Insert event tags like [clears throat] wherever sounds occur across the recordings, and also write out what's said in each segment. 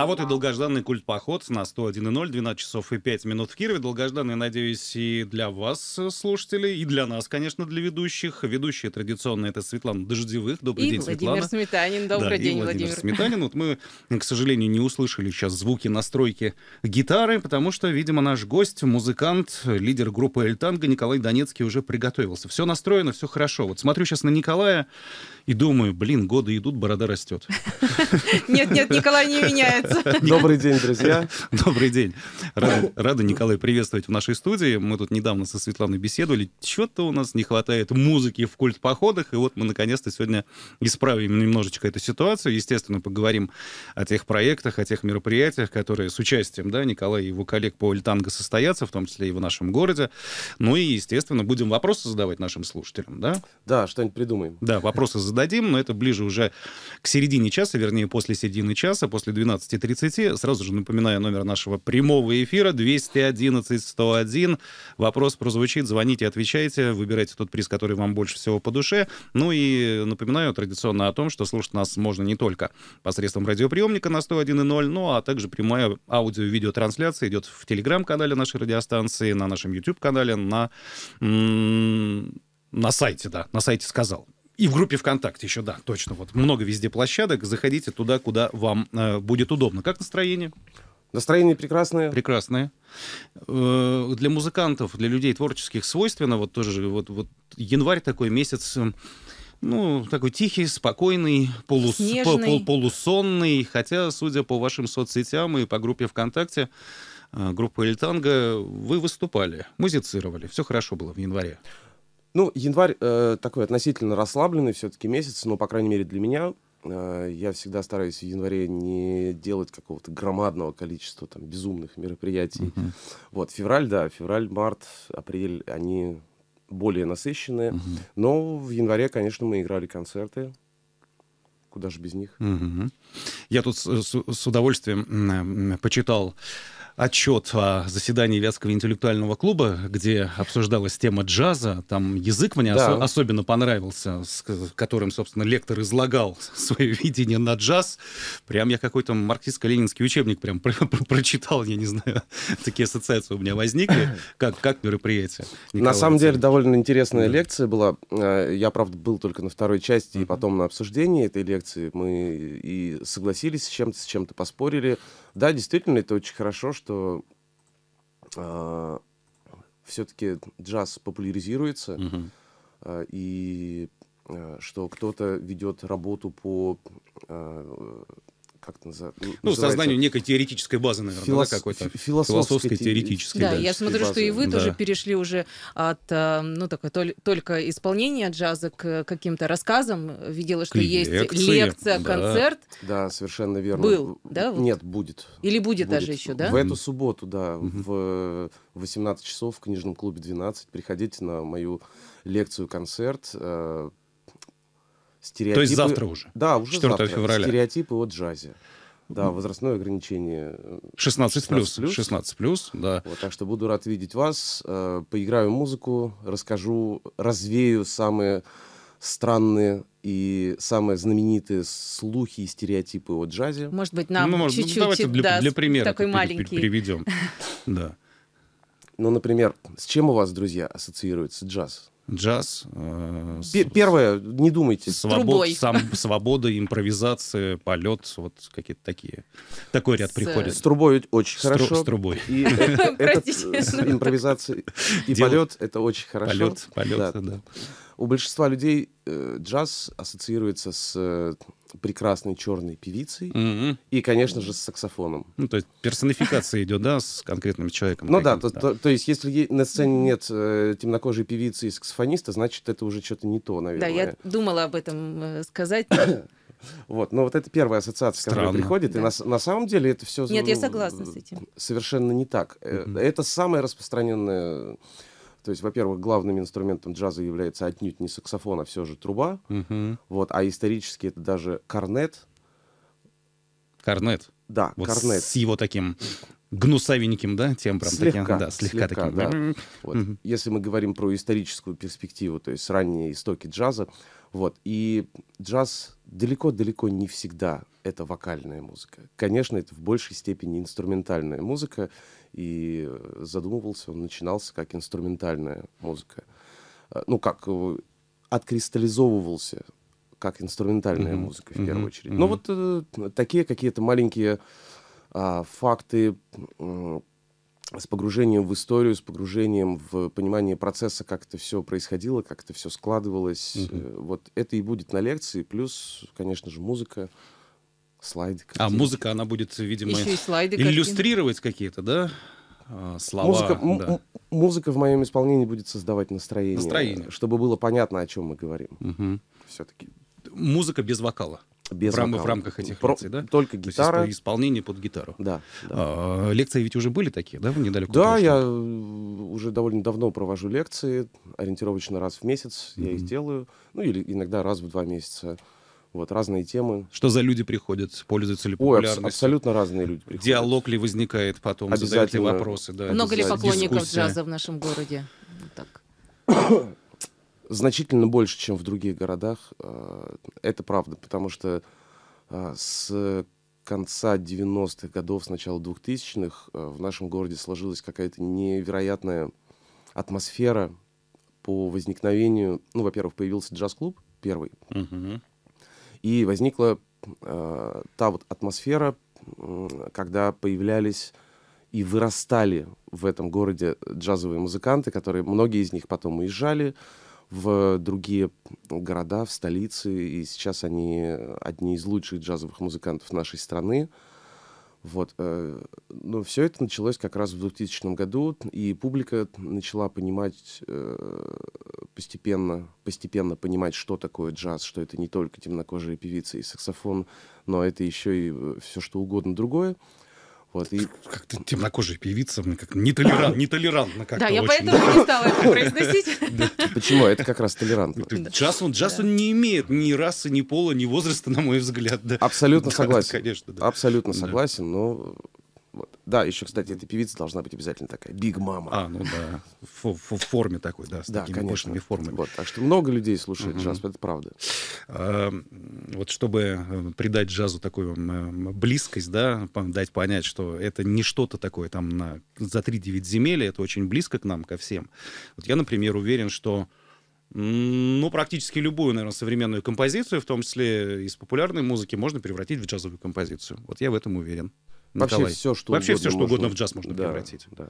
А вот и долгожданный культ поход на 101.0, 12 часов и 5 минут в Кирове. Долгожданный, надеюсь, и для вас, э, слушателей, и для нас, конечно, для ведущих. Ведущие традиционно это Светлана Дождевых. Добрый и день, Владимир Светлана. Сметанин. Добрый да, день, и Владимир. Владимир Сметанин. Вот мы, к сожалению, не услышали сейчас звуки настройки гитары, потому что, видимо, наш гость, музыкант, лидер группы Эльтанга Николай Донецкий уже приготовился. Все настроено, все хорошо. Вот смотрю сейчас на Николая и думаю, блин, годы идут, борода растет. [laughs] Нет, нет, Николай не меняется. [laughs] Добрый день, друзья. [laughs] Добрый день. Рады, рады, Николай, приветствовать в нашей студии. Мы тут недавно со Светланой беседовали. Чего-то у нас не хватает музыки в культ походах, и вот мы наконец-то сегодня исправим немножечко эту ситуацию. Естественно, поговорим о тех проектах, о тех мероприятиях, которые с участием да, Николая и его коллег по Ультанго состоятся, в том числе и в нашем городе. Ну и, естественно, будем вопросы задавать нашим слушателям, да? Да, что-нибудь придумаем. Да, вопросы задавать зададим, но это ближе уже к середине часа, вернее, после середины часа, после 12.30. Сразу же напоминаю номер нашего прямого эфира 211-101. Вопрос прозвучит, звоните, отвечайте, выбирайте тот приз, который вам больше всего по душе. Ну и напоминаю традиционно о том, что слушать нас можно не только посредством радиоприемника на 101.0, но а также прямая аудио-видеотрансляция идет в телеграм-канале нашей радиостанции, на нашем YouTube-канале, на, на сайте, да, на сайте сказал. И в группе ВКонтакте еще, да, точно. Вот много везде площадок. Заходите туда, куда вам э, будет удобно. Как настроение? Настроение прекрасное. Прекрасное. Э, для музыкантов, для людей творческих свойственно, вот тоже вот, вот январь такой месяц, э, ну, такой тихий, спокойный, полус, Снежный. пол, полусонный, хотя, судя по вашим соцсетям и по группе ВКонтакте, э, группа Эльтанга, вы выступали, музицировали, все хорошо было в январе. Ну, январь э, такой относительно расслабленный все-таки месяц, но, по крайней мере, для меня. Э, я всегда стараюсь в январе не делать какого-то громадного количества там безумных мероприятий. Uh-huh. Вот, февраль, да, февраль, март, апрель, они более насыщенные. Uh-huh. Но в январе, конечно, мы играли концерты куда же без них. Угу. Я тут с, с, с удовольствием почитал отчет о заседании Вятского интеллектуального клуба, где обсуждалась тема джаза. Там язык мне да. ос- особенно понравился, с которым, собственно, лектор излагал [laughs] свое видение на джаз. Прям я какой-то марксистско-ленинский учебник прям про- про- прочитал, я не знаю, [laughs] такие ассоциации у меня возникли, как, как мероприятие. Николай на самом деле довольно интересная да. лекция была. Э, я, правда, был только на второй части, mm-hmm. и потом на обсуждении этой лекции мы и согласились с чем-то, с чем-то поспорили. Да, действительно, это очень хорошо, что что э, а, все-таки джаз популяризируется, угу. э, и э, что кто-то ведет работу по э, как назов... ну, называется? созданию некой теоретической базы, наверное, Филос... да, какой-то философской, философской теоретической. Да, я смотрю, базы. что и вы да. тоже перешли уже от, э, ну, такой, только исполнения джаза к каким-то рассказам. Видела, что к есть лекции. лекция, да. концерт. Да, совершенно верно. Был, да? Вот? Нет, будет. Или будет, будет даже еще, да? В эту субботу, да, в 18 часов в книжном клубе 12. Приходите на мою лекцию-концерт э, стереотипы... То есть завтра уже? Да, уже 4 завтра. февраля. Стереотипы о джазе. Да, возрастное ограничение. 16 э, плюс. 16 плюс, 16 плюс да. Вот, так что буду рад видеть вас. Э, поиграю музыку, расскажу, развею самые странные и самые знаменитые слухи и стереотипы о джазе. Может быть, нам ну, ну чуть-чуть ну, давайте для, для примера такой маленький. приведем. [laughs] Да. Ну, например, с чем у вас, друзья, ассоциируется джаз? джаз. Э, Первое, не думайте. Свобод, Трубой. Сам, свобода, импровизация, полет, вот какие-то такие. Такой ряд с, приходит. С трубой очень с хорошо. С трубой. И э, э, э, импровизация и полет, это очень хорошо. Полет, полет, да у большинства людей э, джаз ассоциируется с э, прекрасной черной певицей mm-hmm. и, конечно же, с саксофоном. Ну, то есть персонификация идет, да, с конкретным человеком. Ну да, то, да. То, то есть если на сцене нет э, темнокожей певицы и саксофониста, значит, это уже что-то не то, наверное. Да, я думала об этом э, сказать. [coughs] Вот, но вот это первая ассоциация, Странно. которая приходит, да. и на, на самом деле это все... Нет, ну, я согласна с этим. Совершенно не так. Mm-hmm. Это самая распространенная то есть, во-первых, главным инструментом джаза является отнюдь не саксофон, а все же труба. Угу. Вот, а исторически это даже корнет. Корнет? Да, вот корнет. С его таким гнусавеньким, да, тембром. Слегка, таким, да, слегка, слегка таким. Да. вот. угу. Если мы говорим про историческую перспективу, то есть ранние истоки джаза, вот. И джаз далеко-далеко не всегда это вокальная музыка. Конечно, это в большей степени инструментальная музыка, и задумывался он, начинался как инструментальная музыка. Э, ну, как э, откристаллизовывался как инструментальная mm-hmm. музыка в первую очередь. Mm-hmm. Ну, Но вот э, такие какие-то маленькие э, факты, с погружением в историю, с погружением в понимание процесса, как это все происходило, как это все складывалось. Mm-hmm. Вот это и будет на лекции, плюс, конечно же, музыка, слайды. Картины. А музыка, она будет, видимо, Еще и слайды, иллюстрировать какие-то, да? А, слова, музыка, да. музыка в моем исполнении будет создавать настроение, настроение, чтобы было понятно, о чем мы говорим. Угу. Все-таки музыка без вокала без в, рам- в рамках этих Про- лекций, да? Только гитара. То есть исполнение под гитару. Да. да. А, лекции ведь уже были такие, да? Вы не дали Да, я э, уже довольно давно провожу лекции, ориентировочно раз в месяц mm-hmm. я их делаю, ну или иногда раз в два месяца. Вот, разные темы. Что за люди приходят? Пользуются ли популярностью? Ой, абс- абсолютно разные люди приходят. Диалог ли возникает потом? Обязательно. Задают вопросы? Да, Много ли поклонников Дискуссия. джаза в нашем городе? Вот так. [coughs] значительно больше, чем в других городах. Э, это правда, потому что э, с конца 90-х годов, с начала 2000-х э, в нашем городе сложилась какая-то невероятная атмосфера по возникновению. Ну, во-первых, появился джаз-клуб первый. Угу. И возникла э, та вот атмосфера, когда появлялись и вырастали в этом городе джазовые музыканты, которые многие из них потом уезжали, э, в другие города, в столицы, и сейчас они одни из лучших джазовых музыкантов нашей страны. Вот. Э, но все это началось как раз в 2000 году, и публика начала понимать э, постепенно, постепенно понимать, что такое джаз, что это не только темнокожие певицы и саксофон, но это еще и э, все что угодно другое. Вот, и... Как ты темнокожая певица, мне как нетолерант, нетолерантно как-то Да, я поэтому не стала это произносить. [laughs] Почему? Это как раз толерантно. Джаз он, джаз он не имеет ни расы, ни пола, ни возраста, на мой взгляд. Абсолютно согласен. Конечно, Абсолютно согласен, но да, еще, кстати, эта певица должна быть обязательно такая. Биг мама. А, ну да. В, форме такой, да, с да, такими конечно. мощными формами. Вот, так что много людей слушает угу. джаз, это правда. А, вот чтобы э, придать джазу такую близкость, да, дать понять, что это не что-то такое там на, за 3-9 земель, это очень близко к нам, ко всем. Вот я, например, уверен, что ну, практически любую, наверное, современную композицию, в том числе из популярной музыки, можно превратить в джазовую композицию. Вот я в этом уверен. Вообще все, что Вообще угодно все, что можно... угодно в джаз можно да, превратить. Да.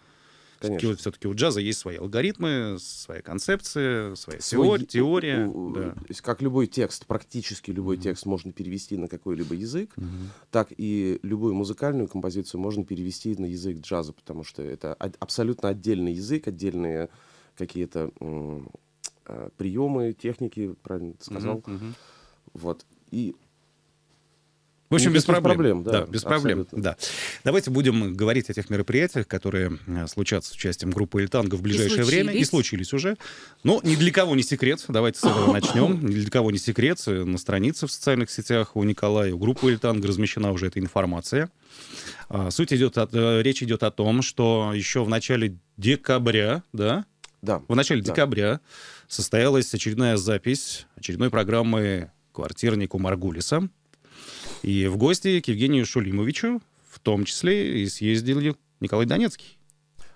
Конечно. Все-таки у джаза есть свои алгоритмы, свои концепции, своя Свой... теория. У... Да. Как любой текст, практически любой mm-hmm. текст можно перевести на какой-либо язык, mm-hmm. так и любую музыкальную композицию можно перевести на язык джаза, потому что это абсолютно отдельный язык, отдельные какие-то а, приемы, техники, правильно сказал. Mm-hmm. Вот. И в общем, ну, без проблем. проблем да, да, без проблем. Да. Давайте будем говорить о тех мероприятиях, которые э, случатся с участием группы Эльтанга в ближайшее и время и случились уже. Но ни для кого не секрет. Давайте с этого [coughs] начнем. Ни для кого не секрет. Э, на странице в социальных сетях у Николая, у группы Эльтанга размещена уже эта информация. А, суть идет, о, э, речь идет о том, что еще в начале декабря, да, да. В начале да. декабря состоялась очередная запись очередной программы квартирнику Маргулиса. И в гости к Евгению Шулимовичу в том числе и съездил Николай Донецкий.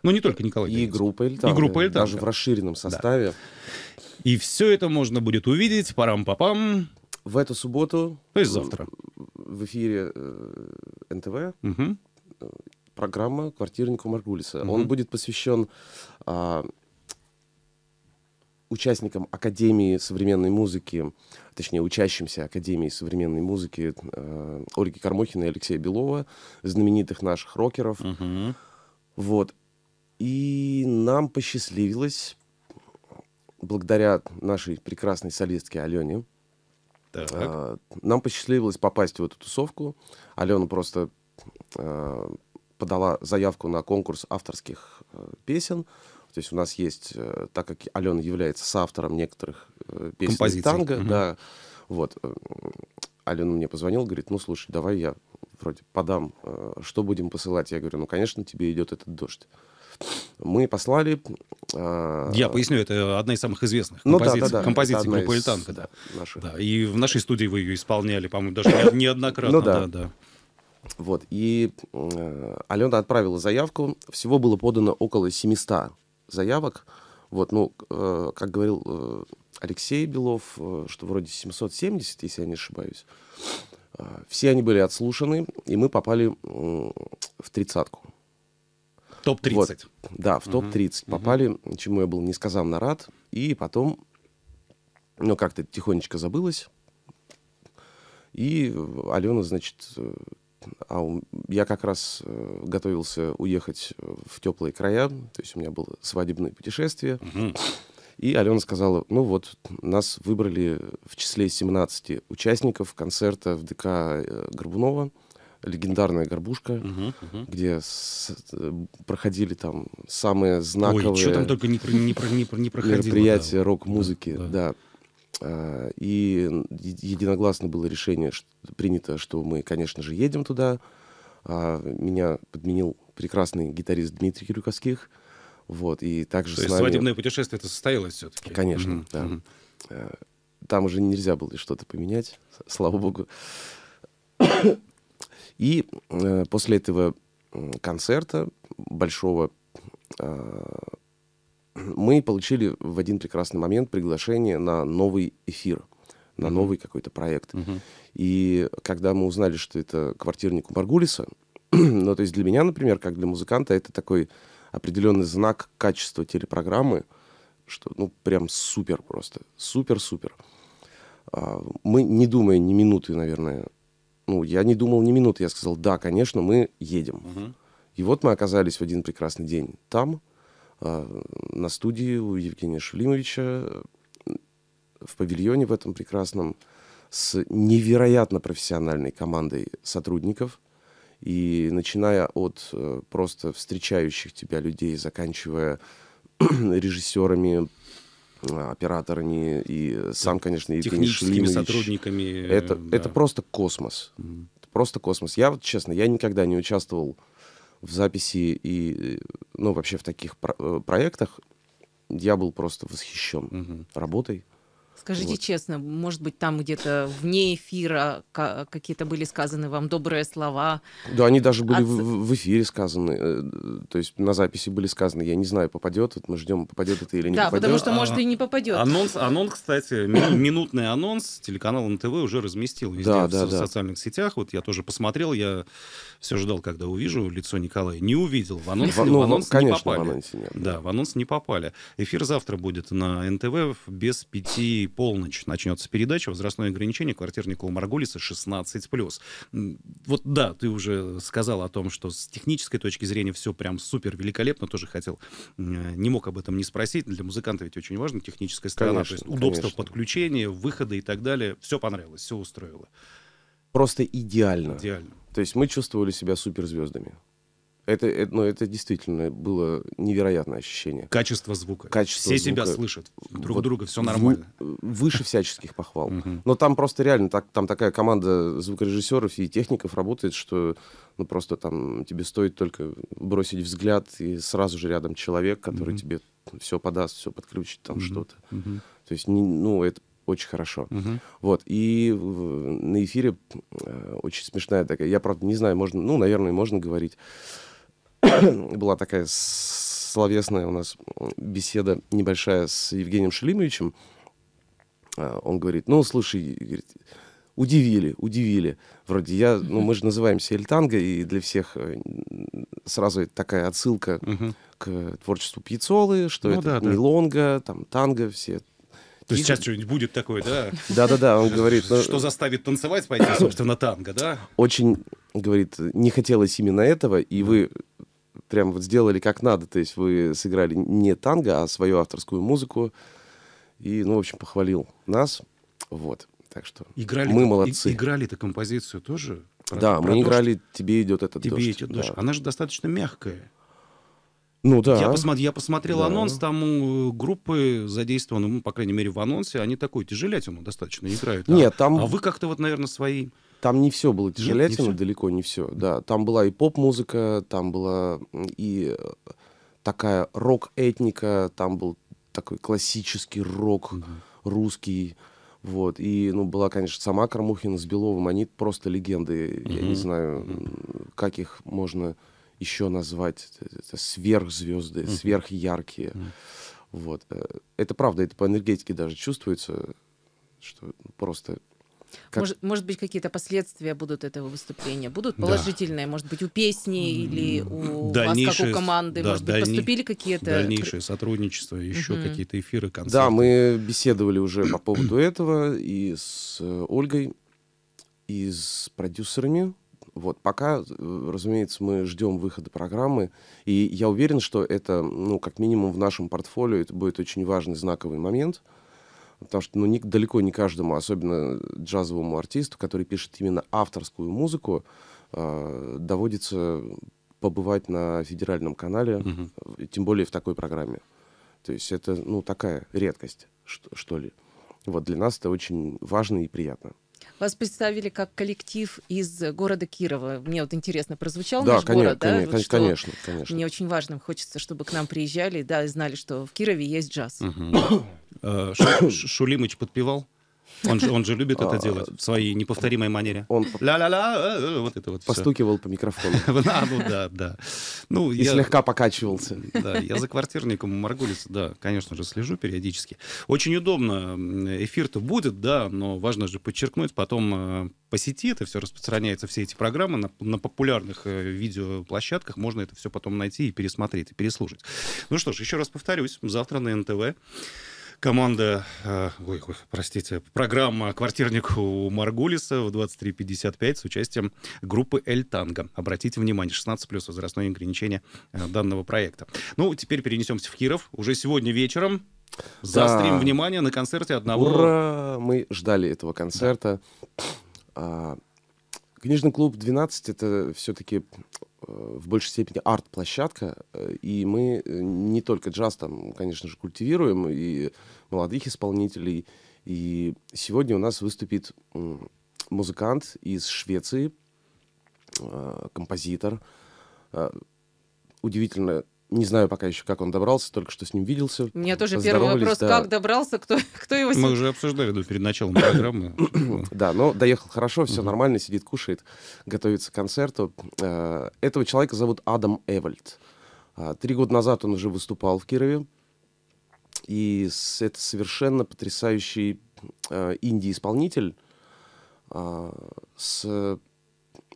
Ну, не только Николай И Донецкий. группа Эльтанка. И группа Эльтанка. Даже в расширенном составе. Да. И все это можно будет увидеть, парам-папам. В эту субботу... То есть завтра. В эфире э, НТВ. Угу. Программа «Квартирнику Маргулиса». Угу. Он будет посвящен э, а, участникам Академии современной музыки точнее, учащимся Академии современной музыки э, Ольги Кормухиной и Алексея Белова, знаменитых наших рокеров. Угу. Вот. И нам посчастливилось, благодаря нашей прекрасной солистке Алене, Э, нам посчастливилось попасть в эту тусовку. Алена просто э, подала заявку на конкурс авторских э, песен. Э, то есть у нас есть, э, так как Алена является соавтором некоторых э, песен Композиции. танго, угу. да, вот, э, Алена мне позвонила, говорит, ну, слушай, давай я вроде подам, что будем посылать? Я говорю, ну, конечно, тебе идет этот дождь. Мы послали... Я поясню, это одна из самых известных композиций, ну, да, да, да. композиций группы из... Эльтанка. Да, наших. да, и в нашей студии вы ее исполняли, по-моему, даже неоднократно. Ну, да. Да, да. Вот, и э, Алена отправила заявку, всего было подано около 700 заявок. Вот, ну, э, как говорил э, Алексей Белов, э, что вроде 770, если я не ошибаюсь. Э, все они были отслушаны, и мы попали э, в тридцатку. Топ-30. Вот, да, в топ-30 угу. попали, чему я был несказанно рад. И потом, ну, как-то тихонечко забылось. И Алена, значит, э, а у... я как раз э, готовился уехать э, в теплые края, то есть у меня было свадебное путешествие. Угу. И Алена сказала, ну вот, нас выбрали в числе 17 участников концерта в ДК э, Горбунова, легендарная «Горбушка», угу, угу. где с, э, проходили там самые знаковые Ой, там только не, не, не, не мероприятия да. рок-музыки. да. да. Э, и единогласно было решение что, принято, что мы, конечно же, едем туда. А, меня подменил прекрасный гитарист Дмитрий Крюковских. Вот, и также То с нами... свадебное путешествие это состоялось все-таки? Конечно, mm-hmm. да. Mm-hmm. Там уже нельзя было что-то поменять, слава богу. И э, после этого концерта большого э, мы получили в один прекрасный момент приглашение на новый эфир, на mm новый какой-то проект. mm И когда мы узнали, что это квартирник у Маргулиса, [clears throat] ну, то есть для меня, например, как для музыканта, это такой определенный знак качества телепрограммы, что, ну, прям супер просто, супер-супер. А, мы, не думая ни минуты, наверное, ну, я не думал ни минуты, я сказал, да, конечно, мы едем. mm И вот мы оказались в один прекрасный день там, а, на студии у Евгения Шулимовича в павильоне в этом прекрасном с невероятно профессиональной командой сотрудников. И начиная от э, просто встречающих тебя людей, заканчивая [clears throat] режиссерами, а, операторами и э, сам, конечно, Евгений Шулимович. сотрудниками. Это, э, да. это просто космос. Mm-hmm. Это просто космос. Я вот, честно, я никогда не участвовал в в записи и, э, ну, вообще в таких про э, проектах я был просто восхищен угу. работой, Скажите вот. честно, может быть, там где-то вне эфира какие-то были сказаны вам добрые слова? Да, они даже были От... в, эфире сказаны, э, то есть на записи были сказаны. Я не знаю, попадет, вот мы ждем, попадет это или не да, попадет. Да, потому что, а, может, и не попадет. Анонс, анонс кстати, [coughs] минутный анонс телеканал НТВ уже разместил везде да, в, да, в социальных сетях. Вот я тоже посмотрел, я все ждал, когда увижу лицо Николая. Не увидел, в анонс, в, ну, в анонс конечно, не попали. В анонсе нет, да. да, в анонс не попали. Эфир завтра будет на НТВ без пяти полночь начнется передача, возрастное ограничение квартирнику Маргулиса 16+. Вот да, ты уже сказал о том, что с технической точки зрения все прям супер великолепно, тоже хотел, не мог об этом не спросить. Для музыканта ведь очень важно техническая сторона, конечно, то есть удобство конечно. подключения, выхода и так далее. Все понравилось, все устроило. Просто идеально. Идеально. То есть мы чувствовали себя суперзвездами. Это, это, ну, это действительно было невероятное ощущение. Качество звука. Качество Все звука. себя слышат, друг вот друга, все нормально. В, выше всяческих похвал. Но там просто реально, так, там такая команда звукорежиссеров и техников работает, что ну, просто там тебе стоит только бросить взгляд, и сразу же рядом человек, который тебе все подаст, все подключит, там что-то. То есть, не, ну, это очень хорошо. Вот. И на эфире э, очень смешная такая. Я, правда, не знаю, можно, ну, наверное, можно говорить [coughs] была такая словесная у нас беседа небольшая с Евгением Шелимовичем. А, он говорит, ну, слушай, говорит, удивили, удивили. Вроде я, ну, мы же называемся Эльтанго, и для всех э, сразу такая отсылка к творчеству Пьяцолы, что ну, это да, мелонга, да. там танго, все то есть сейчас что-нибудь будет такое, да? Да-да-да, он говорит... Что, ну, что заставит танцевать, пойти, собственно, танго, да? Очень, говорит, не хотелось именно этого, и вы прям вот сделали как надо. То есть вы сыграли не танго, а свою авторскую музыку. И, ну, в общем, похвалил нас. Вот. Так что играли, мы молодцы. играли-то композицию тоже? Про, да, про мы дождь. играли «Тебе идет этот «Тебе дождь». «Тебе идет дождь». Да. Она же достаточно мягкая. Ну да. Я, посмотр, я посмотрел да. анонс, там э, группы задействованы, ну, по крайней мере, в анонсе, они такой тяжелятину достаточно играют. Нет, а, там... а вы как-то вот, наверное, своим там не все было, тяжелятина далеко не все, да. Там была и поп-музыка, там была и э, такая рок-этника, там был такой классический рок русский, вот. И, ну, была, конечно, сама Кармухина с Беловым, они просто легенды, mm-hmm. я не знаю, как их можно еще назвать, это сверхзвезды, mm-hmm. сверхяркие. Mm-hmm. Вот. Э, это правда, это по энергетике даже чувствуется, что просто как... Может, может быть, какие-то последствия будут этого выступления? Будут положительные, да. может быть, у песни или у дальнейшее, вас, как у команды? Да, может быть, поступили какие-то... Дальнейшее сотрудничество, еще угу. какие-то эфиры, концерты? Да, мы беседовали уже по поводу этого и с э, Ольгой, и с продюсерами. Вот, пока, э, разумеется, мы ждем выхода программы, и я уверен, что это, ну, как минимум в нашем портфолио, это будет очень важный знаковый момент — Потому что ну, не, далеко не каждому, особенно джазовому артисту, который пишет именно авторскую музыку, э, доводится побывать на федеральном канале, Mm -hmm. тем более в такой программе. То есть это ну, такая редкость, что, что ли. Вот для нас это очень важно и приятно. Вас представили как коллектив из города Кирова. Мне вот интересно, прозвучал да, наш конечно, город, конечно, да? Конечно, вот конечно, конечно. Мне очень важно, хочется, чтобы к нам приезжали, да, и знали, что в Кирове есть джаз. [coughs] Э, Шулимыч подпевал? Он же, он же любит это а, делать в своей неповторимой манере. Он ля-ля-ля, э, э, вот это вот. Постукивал по микрофону. [laughs] А, ну да, да. Ну, И слегка покачивался. Да, я за квартирником у Маргулиса, да, конечно же, слежу периодически. Очень удобно. Эфир-то будет, да, но важно же подчеркнуть, потом э, по сети это все распространяется, все эти программы на, на популярных видеоплощадках. Можно это все потом найти и пересмотреть, и переслушать. Ну что ж, еще раз повторюсь, завтра на НТВ команда, э, ой, ой, простите, программа «Квартирник» у Маргулиса в 23.55 с участием группы «Эль Танго». Обратите внимание, 16 плюс возрастное ограничение э, данного проекта. Ну, теперь перенесемся в Киров. Уже сегодня вечером заострим да. внимание на концерте одного... Ура! Мы ждали этого концерта. Да. А, книжный клуб «12» — это все-таки Э, в большей степени арт-площадка, э, и мы э, не только джаз там, конечно же, культивируем, и молодых исполнителей, и сегодня у нас выступит музыкант из Швеции, композитор, удивительно не знаю пока еще, как он добрался, только что с ним виделся. У меня тоже первый вопрос, да. как добрался, кто, кто его... Мы уже обсуждали да, перед началом программы. [coughs] да, но доехал хорошо, все нормально, сидит, кушает, готовится к концерту. Э, этого человека зовут Адам Эвальд. Э, три года назад он уже выступал в Кирове. И это совершенно потрясающий э, инди-исполнитель с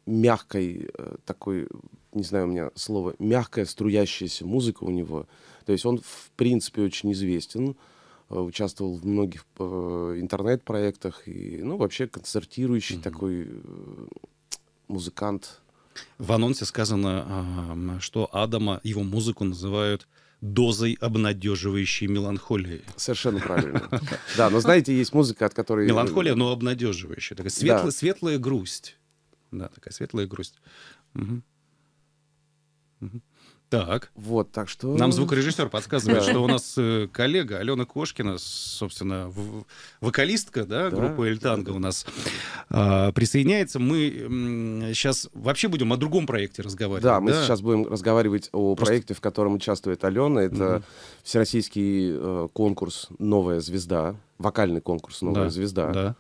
мягкой такой не знаю у меня слово, мягкая, струящаяся музыка у него. То есть он, в принципе, очень известен, э, участвовал в многих э, интернет-проектах, и, ну, вообще концертирующий mm-hmm. такой э, музыкант. В анонсе сказано, что Адама, его музыку называют дозой обнадеживающей меланхолии. Совершенно правильно. [laughs] Да, но знаете, есть музыка, от которой... Меланхолия, но обнадеживающая. Такая светлая, грусть. Да, такая светлая грусть. Так. Вот, так что... Нам звукорежиссер подсказывает, что у нас э, коллега Алена Кошкина, собственно, вокалистка да, группы Эльтанга у нас а, присоединяется. Мы сейчас вообще будем о другом проекте разговаривать. Да, мы сейчас будем разговаривать о проекте, в котором участвует Алена. Это всероссийский э, конкурс «Новая звезда», вокальный конкурс «Новая звезда».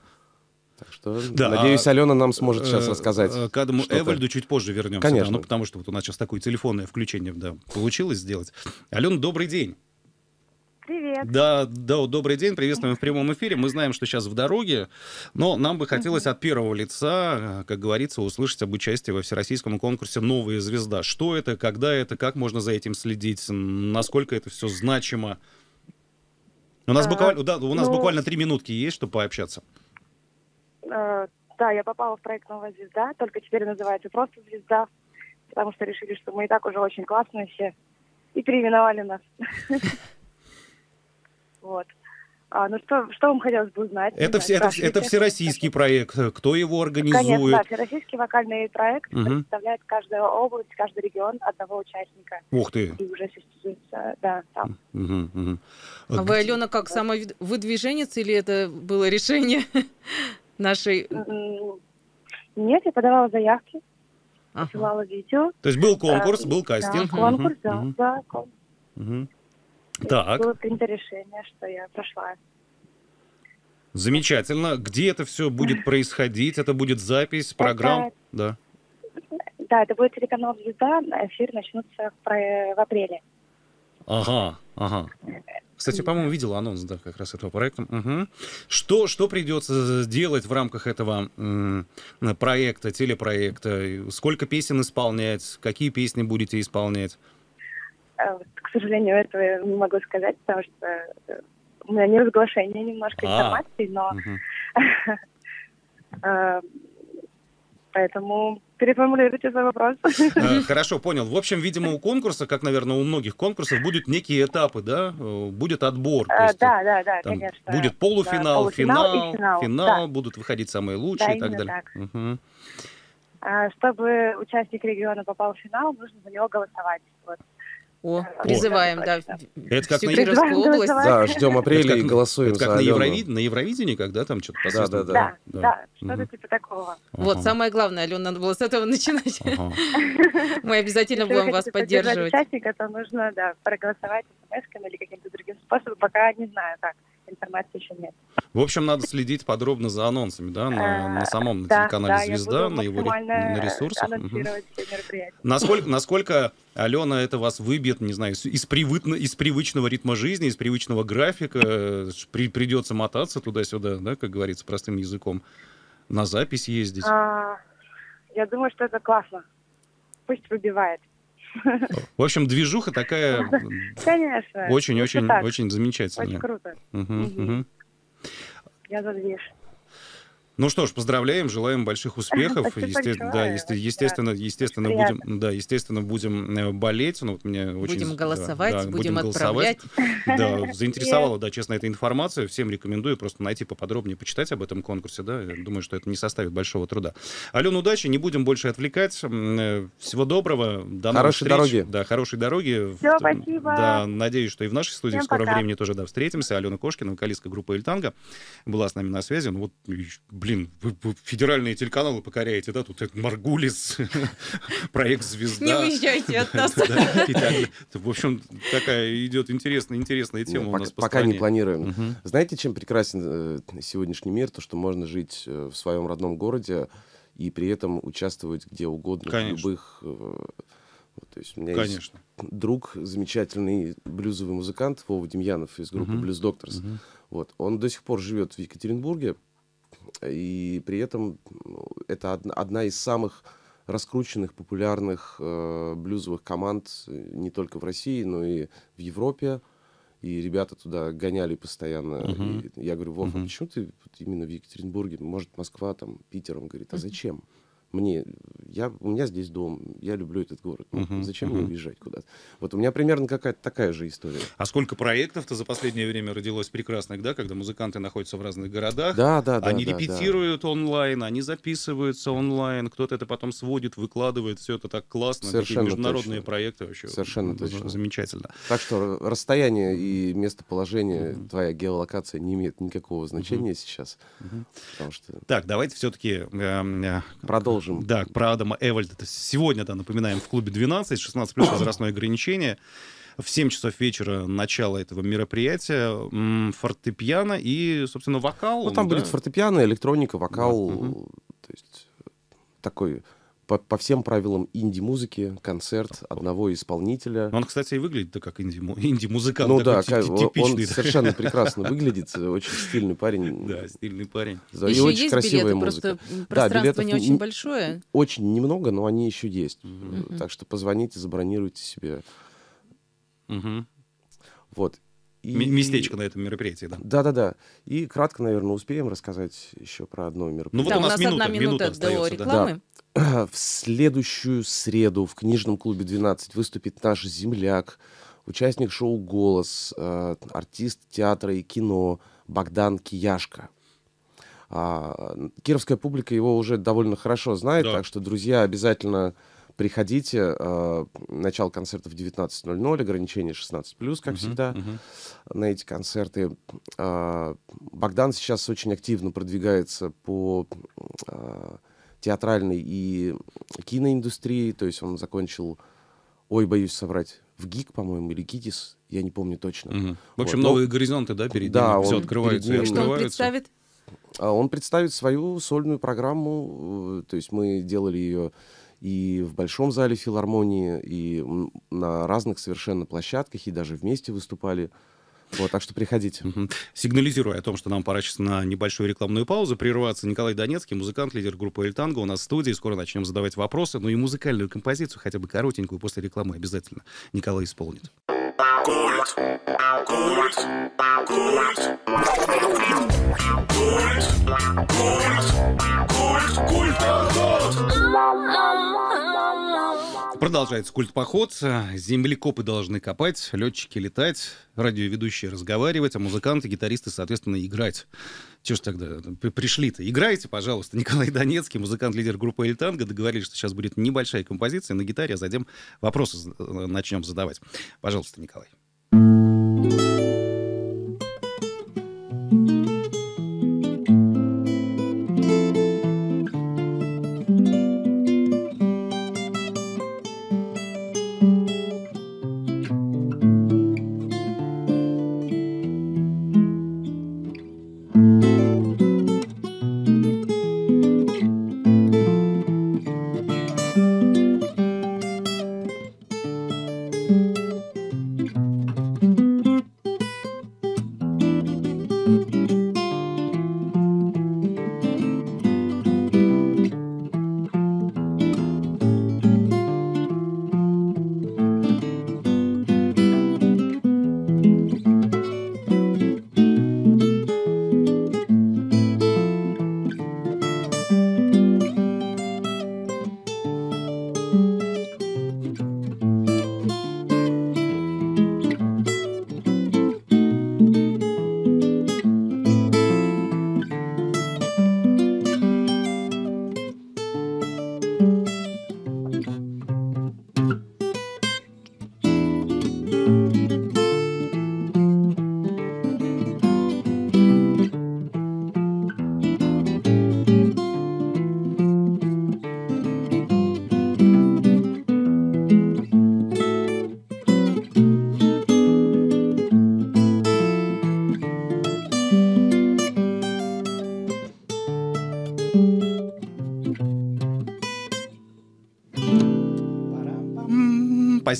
Так что, да, надеюсь, а, Алена нам сможет сейчас э, рассказать. Э, к Адаму Эвальду чуть позже вернемся. Конечно. Да, ну, потому что вот у нас сейчас такое телефонное включение да, получилось сделать. Алена, добрый день. Привет. Да, да, добрый день, приветствуем в прямом эфире. Мы знаем, что сейчас в дороге, но нам бы хотелось от первого лица, э, как говорится, услышать об участии во всероссийском конкурсе «Новая звезда». Что это, когда это, как можно за этим следить, насколько это все значимо? У нас, а, буквально, да, у нас ну, буквально три минутки есть, чтобы пообщаться. А, Э, да, я попала в проект «Новая звезда», только теперь называется просто «Звезда», потому что решили, что мы и так уже очень классные все, и переименовали нас. [laughs] Вот. А, ну что, что вам хотелось бы узнать? Это, все, это, это всероссийский проект. Кто его организует? Конечно, да, всероссийский вокальный проект угу. представляет каждая область, каждый регион одного участника. Ух ты! И уже состязается, э, да, там. Угу, угу. А вы, Алена, как самовыдвиженец или это было решение? [laughs] нашей... Нет, я подавала заявки, ага. посылала видео. То есть был конкурс, а, был кастинг? Да, конкурс, да, угу. да, конкурс. Угу. так. Было принято решение, что я прошла. Замечательно. Где это все будет [laughs] происходить? Это будет запись программ? Это... Да. Да, это будет телеканал «Звезда». Эфир начнутся в, в апреле. Ага, ага. Кстати, по-моему, видел анонс, да, как раз этого проекта. Угу. Что, что придется делать в рамках этого м- проекта, телепроекта? Сколько песен исполнять? Какие песни будете исполнять? Э, к сожалению, этого я не могу сказать, потому что э, у меня не разглашение немножко а. информации, но [laughs] Поэтому переформулируйте свой вопрос. Э, [laughs] хорошо, понял. В общем, видимо, у конкурса, как, наверное, у многих конкурсов, будут некие этапы, да? Э, будет отбор. Э, да, да, да, конечно. Будет полуфинал, финал, финал, будут выходить самые лучшие и так далее. А, чтобы участник региона попал в финал, нужно за него голосовать. О, призываем, да. Это как на на область. Да, ждем апреля и голосуем. Это как на, Евровид... на Евровидении, когда там что-то да, да, да, да. Да, да. что-то угу. типа такого. Вот, самое главное, Алена, надо было с этого начинать. Ага. Мы обязательно будем вас поддерживать. Если участника, то нужно, да, проголосовать смс или каким-то другим способом, пока не знаю как. Информации еще нет. В общем, надо следить подробно за анонсами, да, на, а, на самом на телеканале «Звезда», на его на ресурсах. Насколько, [laughs] насколько, Алена, это вас выбьет, не знаю, из, привычно, из привычного ритма жизни, из привычного графика, при, придется мотаться туда-сюда, да, как говорится простым языком, на запись ездить? А, я думаю, что это классно. Пусть выбивает. В общем, движуха такая... [laughs] Конечно. Очень-очень-очень замечательная. Очень круто. Угу, угу я за дверь. Ну что ж, поздравляем, желаем больших [laughs] успехов. Есте... Да, есте... естественно, естественно будем, да, естественно будем э, болеть. Ну, вот мне будем очень... будем голосовать, да, да, будем, будем отправлять. Да, [laughs] заинтересовала, да, честно, эта информация. Всем рекомендую просто найти поподробнее, почитать об этом конкурсе. Да, думаю, что это не составит большого труда. Алена, удачи, не будем больше отвлекать. Э, всего доброго, до хорошей встреч. дороги. Да, хорошей дороги. Все, спасибо. Да, надеюсь, что и в нашей студии Всем в скором пока. времени тоже да встретимся. Алена Кошкина, вокалистка группы Эльтанга, была с нами на связи. Ну вот блин, вы, вы федеральные телеканалы покоряете, да, тут Маргулис, [laughs] проект «Звезда». Не уезжайте от нас. В общем, такая идет интересная, интересная тема у нас Пока не планируем. Знаете, чем прекрасен э, сегодняшний мир? То, что можно жить э, в своем родном городе и при этом участвовать где угодно, в любых э, вот, то есть у меня Конечно. есть друг, замечательный блюзовый музыкант Вова Демьянов из группы uh-huh. Blues Uh-huh. Вот, он до сих пор живет в Екатеринбурге, и при этом ну, это одна из самых раскрученных, популярных э, блюзовых команд э, не только в России, но и в Европе. И ребята туда гоняли постоянно. Uh-huh. И я говорю, Вов, uh-huh. а почему ты именно в Екатеринбурге? Может, Москва, там, Питер? Он говорит, а зачем? Uh-huh мне, я, у меня здесь дом, я люблю этот город, ну, uh-huh, зачем uh-huh. мне уезжать куда-то? Вот у меня примерно какая-то такая же история. А сколько проектов-то за последнее время родилось прекрасных, да, когда музыканты находятся в разных городах, да, да, да, они да, репетируют да. онлайн, они записываются онлайн, кто-то это потом сводит, выкладывает, все это так классно, Совершенно такие международные точно. проекты вообще. Совершенно точно. Замечательно. Так что расстояние и местоположение, uh-huh. твоя геолокация не имеет никакого значения uh-huh. сейчас, uh-huh. потому что... Так, давайте все-таки эм, э, продолжим можем. Да, про Адама Эвальда. Сегодня, да, напоминаем, в клубе 12, 16 плюс [coughs] возрастное ограничение. В 7 часов вечера начало этого мероприятия фортепиано и, собственно, вокал. Ну, там да? будет фортепиано, электроника, вокал. Да. То есть э, такой по, по всем правилам инди-музыки концерт одного исполнителя. Но Он, кстати, и выглядит как [laughs] инди-музыкант. ну да, типичный. он совершенно прекрасно [laughs] выглядит, очень стильный парень. [laughs] Да, стильный парень. Да, еще и очень есть красивая билеты, музыка. просто пространство да, билетов не очень большое. Очень немного, но они еще есть. Угу. Так что позвоните, забронируйте себе. Угу. Вот. И... Местечко на этом мероприятии, да. Да-да-да. И кратко, наверное, успеем рассказать еще про одно мероприятие. Ну вот да, у, нас у нас минута, одна минута, минута до рекламы. Да. В следующую среду в книжном клубе 12 выступит наш земляк, участник шоу «Голос», э, артист театра и кино Богдан Кияшко. А, кировская публика его уже довольно хорошо знает, да. так что, друзья, обязательно Приходите, э, начало концертов 19.00, ограничение 16+, как uh-huh, всегда, uh-huh. на эти концерты. Э, Богдан сейчас очень активно продвигается по э, театральной и киноиндустрии, то есть он закончил, ой, боюсь соврать, в ГИК, по-моему, или ГИТИС, я не помню точно. Uh-huh. В общем, вот, новые но... горизонты, да, перед да, ним, он, все открывается перед ним... и что он представит? Он представит свою сольную программу, э, то есть мы делали ее и в Большом зале филармонии, и на разных совершенно площадках, и даже вместе выступали. Вот, так что приходите. Сигнализируя о том, что нам пора сейчас на небольшую рекламную паузу прерваться, Николай Донецкий, музыкант, лидер группы «Эль у нас в студии. Скоро начнем задавать вопросы, но ну и музыкальную композицию, хотя бы коротенькую, после рекламы обязательно Николай исполнит. Продолжается культ-поход. Землекопы должны копать, летчики летать, радиоведущие разговаривать, а музыканты, гитаристы, соответственно, играть. Что ж тогда пришли-то? Играйте, пожалуйста. [laughs] Николай Донецкий, музыкант-лидер группы «Эль Договорились, что сейчас будет небольшая композиция на гитаре, а затем вопросы начнем задавать. Пожалуйста, Николай.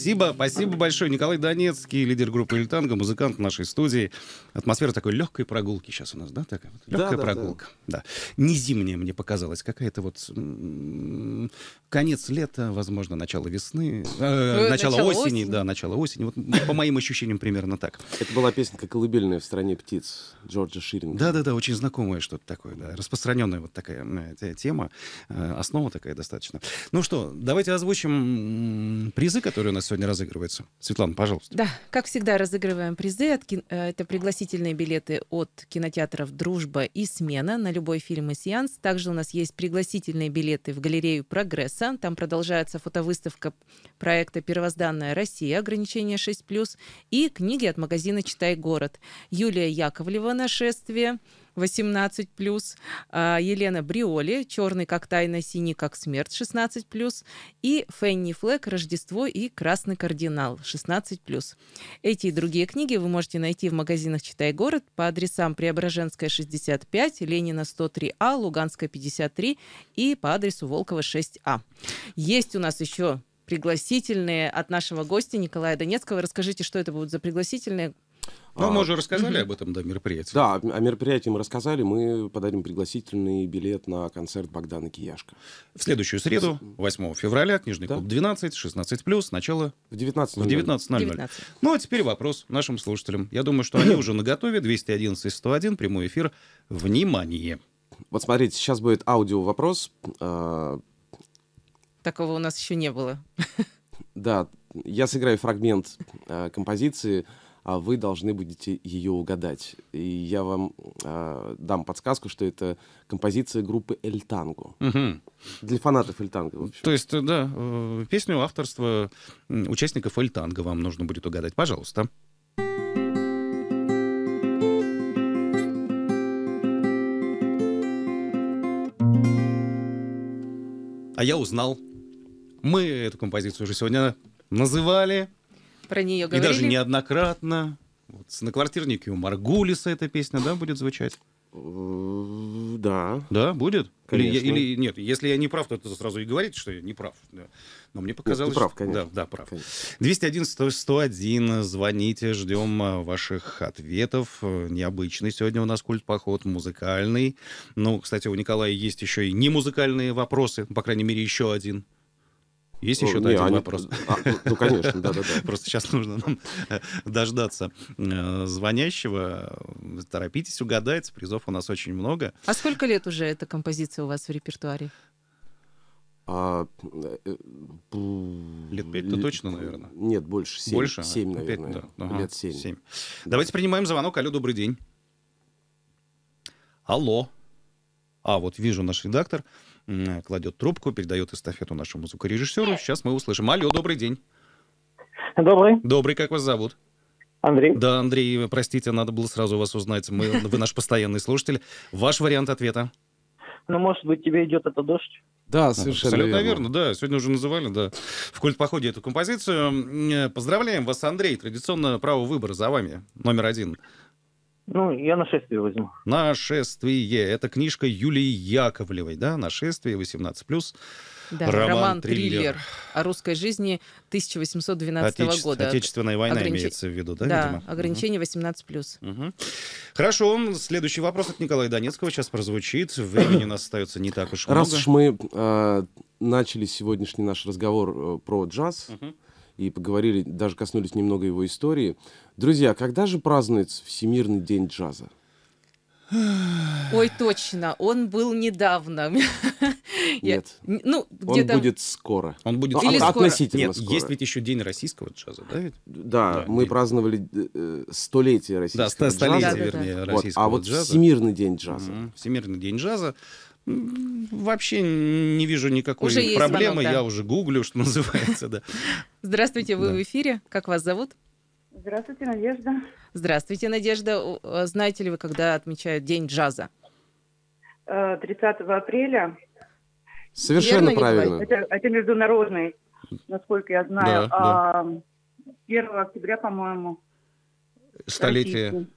Спасибо, спасибо большое. Николай Донецкий, лидер группы Эльтанга, музыкант в нашей студии. Атмосфера такой легкой прогулки сейчас у нас, да? Такая вот легкая да, да, прогулка. Да. да. Не зимняя мне показалась, какая-то вот конец лета, возможно, начало весны, э, э, начало, начало осени, осени, да, начало осени. Вот по моим ощущениям примерно так. Это была песенка «Колыбельная в стране птиц» Джорджа Ширинга. Да-да-да, очень знакомое что-то такое, да. Распространенная вот такая тема, э, основа такая достаточно. Ну что, давайте озвучим призы, которые у нас сегодня сегодня разыгрывается. Светлана, пожалуйста. Да, как всегда, разыгрываем призы. От кин... Э, это пригласительные билеты от кинотеатров «Дружба» и «Смена» на любой фильм и сеанс. Также у нас есть пригласительные билеты в галерею «Прогресса». Там продолжается фотовыставка проекта «Первозданная Россия. Ограничение 6+,» и книги от магазина «Читай город». Юлия Яковлева «Нашествие», 18 плюс, а, Елена Бриоли, черный как тайна, синий как смерть 16 плюс, и Фенни Флэк, Рождество и Красный кардинал 16 плюс. Эти и другие книги вы можете найти в магазинах Читай город по адресам Преображенская 65, Ленина 103А, Луганская 53 и по адресу Волкова 6А. Есть у нас еще пригласительные от нашего гостя Николая Донецкого. Расскажите, что это будут за пригласительные, ну, мы а, уже рассказали об этом, да, мероприятии. Да, о мероприятии мы рассказали. Мы подарим пригласительный билет на концерт Богдана Кияшка. В следующую среду, 8 февраля, книжный да. клуб 12, 16+, начало... В 19.00. В 19.00. 19. Ну, а теперь вопрос нашим слушателям. Я думаю, что они уже наготове. 211-101, прямой эфир. Внимание! Вот смотрите, сейчас будет аудио-вопрос. А, Такого у нас еще не было. Да, я сыграю фрагмент а, композиции а вы должны будете ее угадать. И я вам а, дам подсказку, что это композиция группы Эль Танго. Угу. Для фанатов Эль Танго. То есть, э, да, э, песню авторства участников Эль Танго вам нужно будет угадать. Пожалуйста. А я узнал. Мы эту композицию уже сегодня называли. Про нее говорили. И даже неоднократно. Вот, на квартирнике у Маргулиса эта песня, да, будет звучать? Э, да. Да, будет? Конечно. Или, или нет, если я не прав, то это сразу и говорите, что я не прав. Да. Но мне показалось... Нет, ты прав, конечно. Да, да прав. 211-101, звоните, ждем э, ваших ответов. Э, необычный сегодня у нас культ-поход, музыкальный. Ну, кстати, у Николая есть еще и не музыкальные вопросы, по крайней мере, еще один. Есть еще ну, не, один они... вопрос? А, ну, конечно, да-да-да. [laughs] Просто сейчас нужно нам э, дождаться э, звонящего. Торопитесь, угадайте, призов у нас очень много. А сколько лет уже эта композиция у вас в репертуаре? А, э, лет пять-то точно, наверное. Нет, больше. Семь, больше? Семь, наверное. 5, да. ага, лет семь. семь. Да. Давайте принимаем звонок. Алло, добрый день. Алло. А, вот вижу наш редактор кладет трубку, передает эстафету нашему звукорежиссеру. Э. Сейчас мы услышим. Алло, добрый день. Добрый. Добрый, как вас зовут? Андрей. Да, Андрей, простите, надо было сразу вас узнать. Мы, вы наш постоянный слушатель. Ваш вариант ответа? Ну, может быть, тебе идет это дождь? Да, совершенно Абсолютно верно. да. Сегодня уже называли, да, в культ-походе эту композицию. Поздравляем вас, Андрей. Традиционно право выбора за вами, номер один. Ну, я «Нашествие» возьму. «Нашествие». Это книжка Юлии Яковлевой, да? «Нашествие», 18+. Да, роман, триллер. триллер о русской жизни 1812 Отече... года. Отечественная война Огранич... имеется в виду, да? Да, видимо? ограничение 18 плюс. Угу. Хорошо, следующий вопрос от Николая Донецкого сейчас прозвучит. Времени у нас остается не так уж много. Раз уж мы э, начали сегодняшний наш разговор э, про джаз, угу и поговорили, даже коснулись немного его истории. Друзья, когда же празднуется Всемирный день джаза? Ой, точно, он был недавно. Нет. Я, ну, где-то... Он будет скоро. Он будет ну, Или скоро. относительно Нет, скоро. Есть ведь еще день российского джаза, да? Ведь? Да, да, мы день. праздновали э, столетие российского да, джаза. Столетие, да, вернее, да, да. российского вот, а вот джаза. Всемирный день джаза. Угу. Всемирный день джаза. Вообще не вижу никакой уже проблемы. Звонок, да. Я уже гуглю, что [laughs] называется, да. Здравствуйте, вы да. в эфире. Как вас зовут? Здравствуйте, Надежда. Здравствуйте, Надежда. Э, знаете ли вы, когда отмечают День джаза? 30 э, апреля. Совершенно Верно, правильно. Это, это международный, насколько я знаю. Да, а, да. 1 октября, по-моему. Столетие. Российский.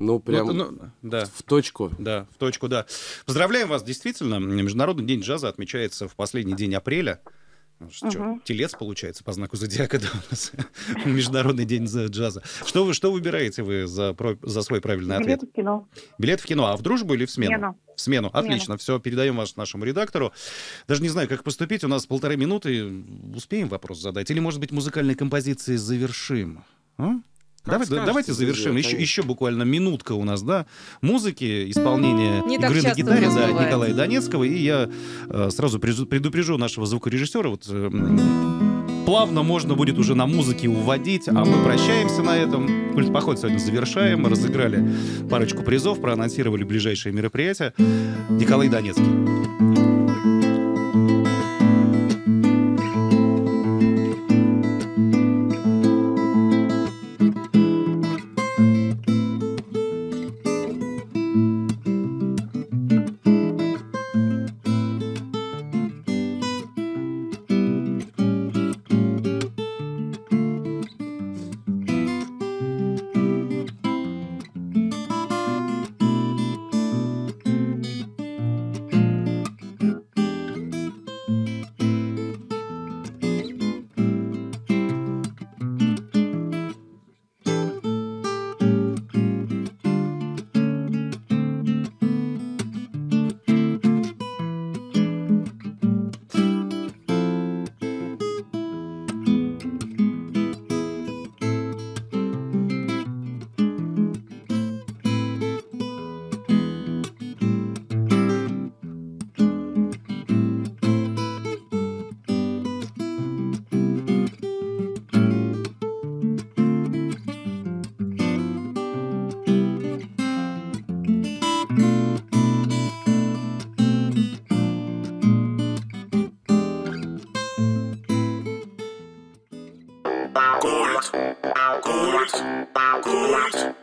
Ну, ну, прям ну, ну, да. в точку. Да, в точку, да. Поздравляем вас, действительно. Международный день джаза отмечается в последний день апреля. Ну, что, угу. Телец получается по знаку зодиака, да, у нас [laughs] международный день джаза. Что вы что выбираете вы за за свой правильный ответ? Билет в кино. Билет в кино. А в дружбу или в смену? смену. В смену. Отлично. Смену. Все, передаем вас нашему редактору. Даже не знаю, как поступить. У нас полторы минуты. Успеем вопрос задать или, может быть, музыкальной композиции завершим? А? Давай, скажете, давайте завершим. Еще, еще буквально минутка у нас, да, музыки, исполнения Не игры на гитаре, да, Николая Донецкого. И я э, сразу предупрежу нашего звукорежиссера. Вот, э, плавно можно будет уже на музыке уводить, а мы прощаемся на этом. Культ поход сегодня завершаем. Мы разыграли парочку призов, проанонсировали ближайшие мероприятия. Николай Донецкий. Chorus. Chorus.